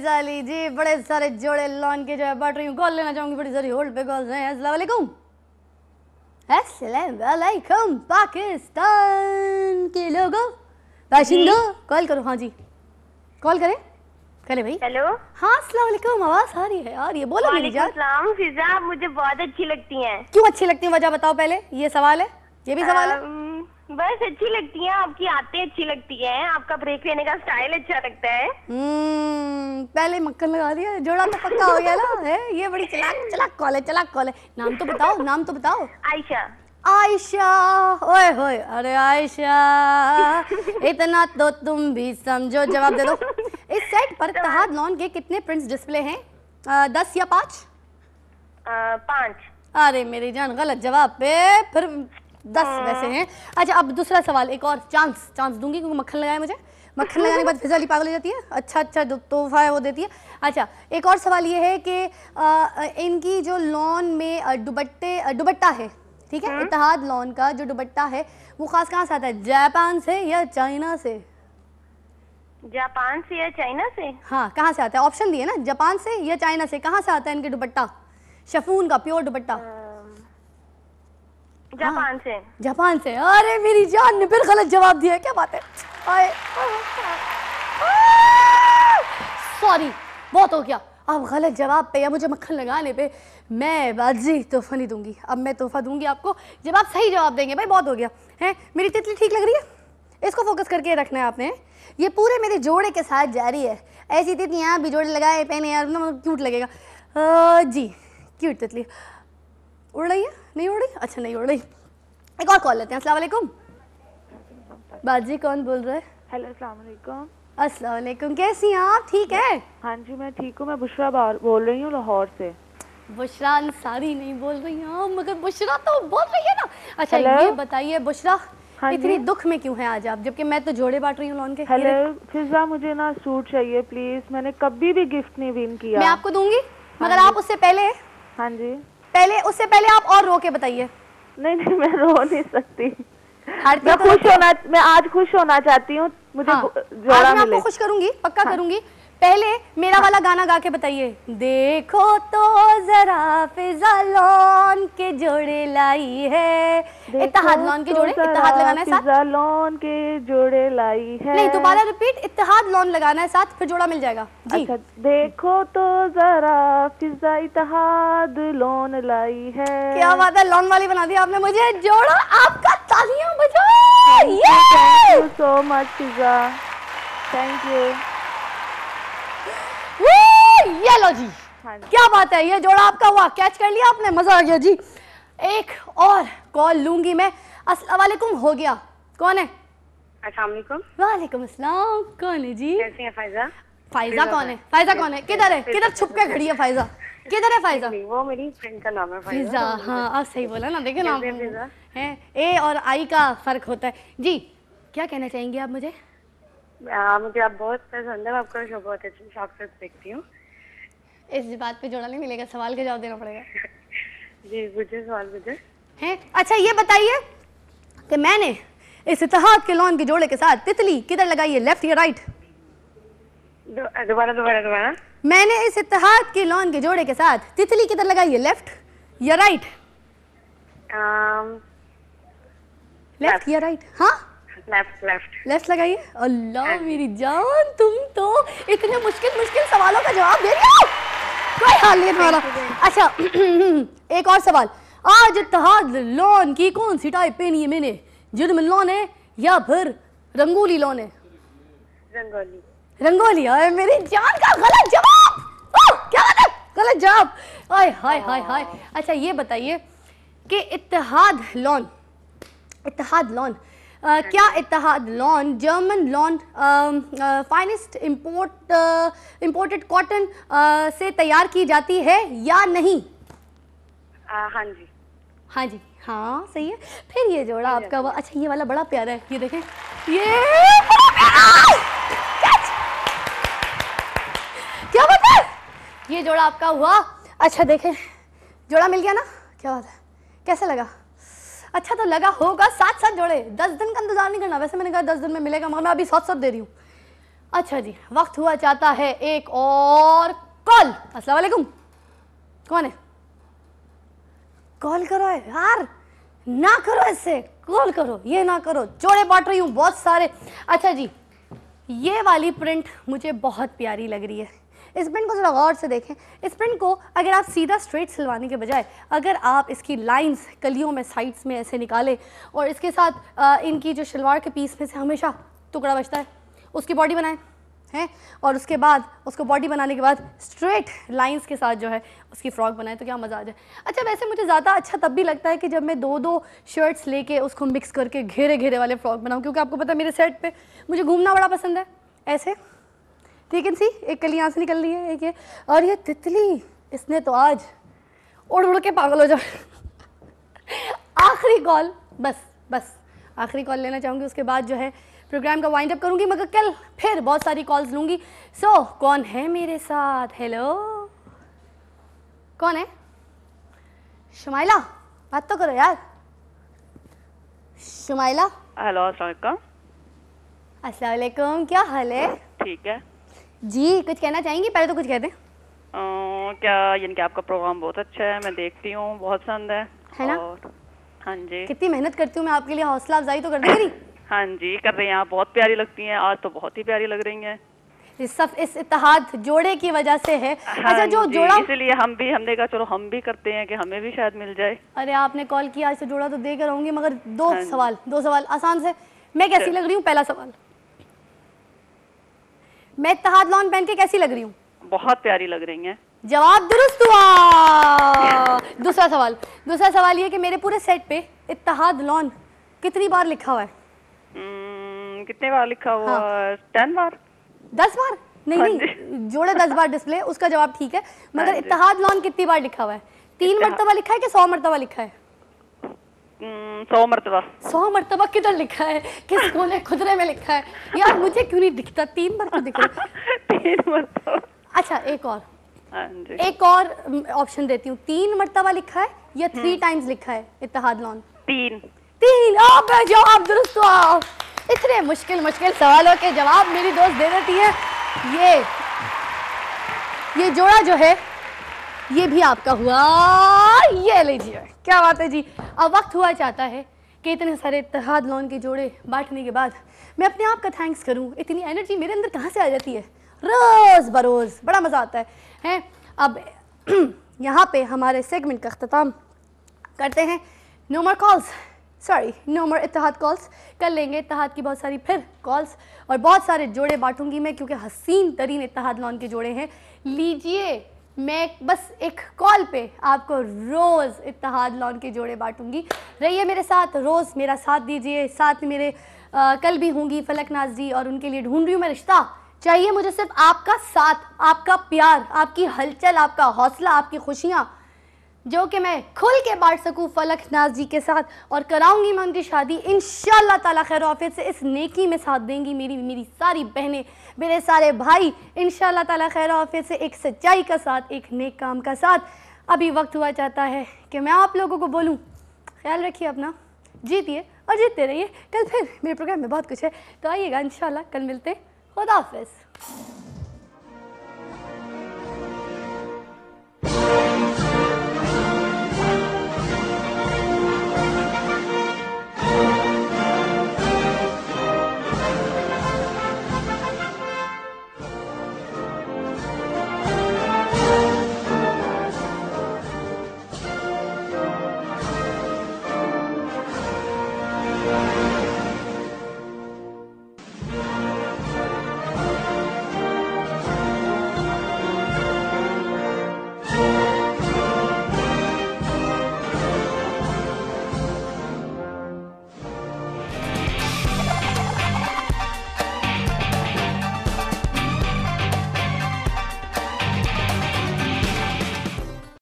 मिसाली जी बड़े सारे जोड़े लॉन के जो है बट रही हूँ कॉल लेना चाहूंगी बड़ी सारी होल्ड पे कॉल हैं असलाकुम असलकुम पाकिस्तान के लोगों बाशिंदो कॉल करो हाँ जी कॉल करें हेलो भाई हेलो हाँ असलम आवाज आ रही है आ रही है बोलो फिजा मुझे बहुत अच्छी लगती हैं क्यों अच्छी लगती हैं वजह बताओ पहले ये सवाल है ये भी सवाल है बस अच्छी लगती है आपकी आते अच्छी लगती है आपका ब्रेक लेने का स्टाइल अच्छा लगता है हम्म, पहले मक्खन लगा दिया जोड़ा तो पक्का हो गया ना है ये बड़ी चलाक चलाक कॉल है चलाक कॉल है नाम तो बताओ नाम तो बताओ आयशा आयशा ओए होए अरे आयशा इतना तो तुम भी समझो जवाब दे दो इस सेट पर तो तहाद लॉन के कितने प्रिंट्स डिस्प्ले हैं दस या पाँच आ, पाँच अरे मेरी जान गलत जवाब पे फिर दस वैसे हैं अच्छा अब दूसरा सवाल एक और चांस चांस दूंगी क्योंकि मक्खन लगाया मुझे मक्खन लगाने के बाद फिजा पागल हो जाती है अच्छा अच्छा जो तोहफा है वो देती है अच्छा एक और सवाल ये है कि इनकी जो लॉन में दुबट्टे दुबट्टा है ठीक है हाँ। इतिहाद लॉन का जो दुबट्टा है वो खास कहाँ से आता है जापान से या चाइना से जापान से या चाइना से हाँ कहाँ से आता है ऑप्शन दिए ना जापान से या चाइना से कहाँ से आता है इनके दुबट्टा शफून का प्योर दुबट्टा हाँ। जापान से हाँ, जापान से अरे मेरी जान ने फिर गलत जवाब दिया क्या बात है सॉरी बहुत हो गया अब गलत जवाब पे या मुझे मक्खन लगाने पे मैं बाजी तोहफा नहीं दूंगी अब मैं तोहफा दूंगी आपको जब आप सही जवाब देंगे भाई बहुत हो गया है मेरी तितली ठीक लग रही है इसको फोकस करके रखना है आपने ये पूरे मेरे जोड़े के साथ जारी है ऐसी तितली आप भी जोड़े लगाए पहने यार ना मतलब क्यूट लगेगा आ, जी क्यूट तितली उड़ रही है नहीं उड़ी अच्छा नहीं उड़ी एक और कॉल लेते हैं असला बाजी कौन बोल रहे हेलो अस्सलाम वालेकुम अस्सलाम वालेकुम कैसी हैं आप ठीक है हाँ जी मैं ठीक हूँ मैं बुशरा बोल रही हूँ लाहौर से बुशरा अंसारी नहीं बोल रही हूँ मगर बुशरा तो बोल रही है ना अच्छा Hello? ये बताइए बुशरा हाँ इतनी जी? दुख में क्यों है आज आप जबकि मैं तो जोड़े बांट रही हूँ लॉन के हेलो फिजा मुझे ना सूट चाहिए प्लीज मैंने कभी भी गिफ्ट नहीं विन किया मैं आपको दूंगी मगर हाँ आप उससे पहले हाँ जी पहले उससे पहले आप और रो के बताइए नहीं नहीं मैं रो नहीं सकती मैं तो खुश होना मैं आज खुश होना चाहती हूँ मुझे हाँ, जोड़ा मिले खुश करूंगी पक्का हाँ, करूंगी पहले मेरा वाला हाँ। गाना गा के बताइए देखो तो जरा फिजालॉन के जोड़े लाई है इतिहाद लोन के तो जोड़े इतिहाद लगाना है साथ लोन के जोड़े लाई है नहीं दोबारा रिपीट इतिहाद लोन लगाना है साथ फिर जोड़ा मिल जाएगा जी अच्छा देखो तो जरा फिजा इतिहाद लोन लाई है क्या बात है लोन वाली बना दी आपने मुझे जोड़ा आपका तालियां बजाओ thank you so much Fiza thank you ये लो हाँ जी क्या बात है ये जोड़ा आपका हुआ कैच कर लिया आपने मजा आ गया जी एक और कॉल लूंगी मैं अस्सलाम हो गया कौन है वालेकुम अस्सलाम कौन है जी कैसी है फायजा फायजा कौन है फायजा कौन है किधर है किधर छुप के खड़ी है फायजा किधर है फायजा वो मेरी फ्रेंड का नाम है फायजा हाँ आप सही बोला ना देखे नाम है ए और आई का फर्क होता है जी क्या कहना चाहेंगे आप मुझे आ, मुझे आप बहुत पसंद है आपका शो बहुत अच्छी शौक से देखती हूँ इस बात पे जोड़ा नहीं मिलेगा सवाल का जवाब देना पड़ेगा जी मुझे सवाल मुझे हैं अच्छा ये बताइए कि मैंने इस इतिहाद के लोन के जोड़े के साथ तितली किधर लगाई है लेफ्ट या राइट दोबारा दोबारा दोबारा मैंने इस इतिहाद के लोन के जोड़े के साथ तितली किधर लगाई है लेफ्ट या राइट लेफ्ट um, या राइट हाँ लेफ्ट लगाइए अल्लाह हाँ मेरी जान तुम तो इतने मुश्किल मुश्किल सवालों का जवाब दे रही हो हालियत वाला अच्छा एक और सवाल आज इतिहाद लॉन की कौन सी टाइप पहनी है मैंने जुर्मन लॉन है या फिर रंगोली लॉन है रंगोली रंगोली आए मेरी जान का गलत जवाब क्या गलत गलत जवाब आए हाय हाय हाय अच्छा ये बताइए कि इतिहाद लॉन इतिहाद लोन क्या Ittehad lawn German lawn finest import imported cotton से तैयार की जाती है या नहीं हाँ जी हाँ जी हाँ सही है फिर ये जोड़ा आपका अच्छा ये वाला बड़ा प्यारा है ये देखें ये क्या बात है ये जोड़ा आपका हुआ अच्छा देखें जोड़ा मिल गया ना क्या बात है कैसा लगा अच्छा तो लगा होगा साथ साथ जोड़े दस दिन का इंतजार नहीं करना वैसे मैंने कहा दस दिन में मिलेगा मगर मैं अभी साथ साथ दे रही हूँ अच्छा जी वक्त हुआ चाहता है एक और कॉल असलम कौन है कॉल करो यार ना करो ऐसे कॉल करो ये ना करो जोड़े बांट रही हूँ बहुत सारे अच्छा जी ये वाली प्रिंट मुझे बहुत प्यारी लग रही है इस प्रिंट को ज़रा गौर से देखें इस प्रिंट को अगर आप सीधा स्ट्रेट सिलवाने के बजाय अगर आप इसकी लाइंस कलियों में साइड्स में ऐसे निकालें और इसके साथ आ, इनकी जो शलवार के पीस में से हमेशा टुकड़ा बचता है उसकी बॉडी बनाएं हैं और उसके बाद उसको बॉडी बनाने के बाद स्ट्रेट लाइंस के साथ जो है उसकी फ्रॉक बनाए तो क्या मज़ा आ जाए अच्छा वैसे मुझे ज़्यादा अच्छा तब भी लगता है कि जब मैं दो दो शर्ट्स लेके उसको मिक्स करके घेरे घेरे वाले फ्रॉक बनाऊँ क्योंकि आपको पता है मेरे सेट पर मुझे घूमना बड़ा पसंद है ऐसे ठीक है सी एक कली यहाँ से निकल रही है एक ये और ये तितली इसने तो आज उड़ उड़ के पागल हो जाए आखिरी कॉल बस बस आखिरी कॉल लेना चाहूँगी उसके बाद जो है प्रोग्राम का वाइंड अप करूँगी मगर कल फिर बहुत सारी कॉल्स लूँगी सो so, कौन है मेरे साथ हेलो कौन है शुमाइला बात तो करो यार शुमाइला हेलो अस्सलाम वालेकुम क्या हाल है ठीक है जी कुछ कहना चाहेंगी पहले तो कुछ कह दें क्या यानी कि आपका प्रोग्राम बहुत अच्छा है मैं देखती हूँ बहुत पसंद है है ना हाँ जी कितनी मेहनत करती हूँ मैं आपके लिए हौसला अफजाई तो कर देंगे नहीं हाँ जी कर रही हैं आप बहुत प्यारी लगती हैं आज तो बहुत ही प्यारी लग रही हैं इस सब इस इतिहाद जोड़े की वजह से है हाँ अच्छा जो जोड़ा इसलिए हम भी हमने कहा चलो हम भी करते हैं कि हमें भी शायद मिल जाए अरे आपने कॉल किया आज से जोड़ा तो देकर रहूंगी मगर दो हाँ सवाल दो सवाल आसान से मैं कैसी लग रही हूँ पहला सवाल मैं इतहाद लॉन पहन के कैसी लग रही हूँ बहुत प्यारी लग रही है जवाब दुरुस्त हुआ दूसरा सवाल दूसरा सवाल ये कि मेरे पूरे सेट पे इतहाद लॉन कितनी बार लिखा हुआ है हम्म, कितने बार लिखा हुआ टेन हाँ। बार दस बार नहीं हाँ नहीं जोड़े दस बार डिस्प्ले उसका जवाब ठीक है मगर हाँ इतिहाद लॉन कितनी बार लिखा हुआ है तीन मरतबा लिखा है कि सौ मरतबा लिखा है हम्म, सौ मरतबा सौ मरतबा किधर लिखा है किस कोने खुदरे में लिखा है यार मुझे क्यों नहीं दिखता तीन बार तो दिखा तीन मरतबा अच्छा एक और हाँ एक और ऑप्शन देती हूँ तीन मरतबा लिखा है या थ्री टाइम्स हम्म। लिखा है इतिहाद लॉन तीन तीन आप जवाब दुरुस्त इतने मुश्किल मुश्किल सवालों के जवाब मेरी दोस्त दे देती है ये ये जोड़ा जो है ये भी आपका हुआ और हाँ, ये लीजिए क्या बात है जी अब वक्त हुआ चाहता है कि इतने सारे तहाद लोन के जोड़े बांटने के बाद मैं अपने आप का थैंक्स करूं इतनी एनर्जी मेरे अंदर कहाँ से आ जाती है रोज़ बरोज़ बड़ा मज़ा आता है हैं अब यहाँ पे हमारे सेगमेंट का अख्ताम करते हैं no more calls sorry no more Ittehad calls कर लेंगे इतिहाद की बहुत सारी फिर कॉल्स और बहुत सारे जोड़े बांटूंगी मैं क्योंकि हसीन तरीन इतिहाद लोन के जोड़े हैं लीजिए मैं बस एक कॉल पे आपको रोज़ इतिहाद लॉन के जोड़े बांटूंगी रहिए मेरे साथ रोज़ मेरा साथ दीजिए साथ मेरे आ, कल भी होंगी फलक जी और उनके लिए ढूंढ रही हूँ मैं रिश्ता चाहिए मुझे सिर्फ आपका साथ आपका प्यार आपकी हलचल आपका हौसला आपकी खुशियाँ जो कि मैं खुल के बांट सकूँ फलक नाज जी के साथ और कराऊंगी मैं उनकी शादी इन ताला खैर ऑफिस से इस नेकी में साथ देंगी मेरी मेरी सारी बहनें मेरे सारे भाई इन ताला खैर ऑफिस से एक सच्चाई का साथ एक नेक काम का साथ अभी वक्त हुआ चाहता है कि मैं आप लोगों को बोलूँ ख्याल रखिए अपना जीतिए और जीतते रहिए कल फिर मेरे प्रोग्राम में बहुत कुछ है तो आइएगा इन कल मिलते खुदाफिज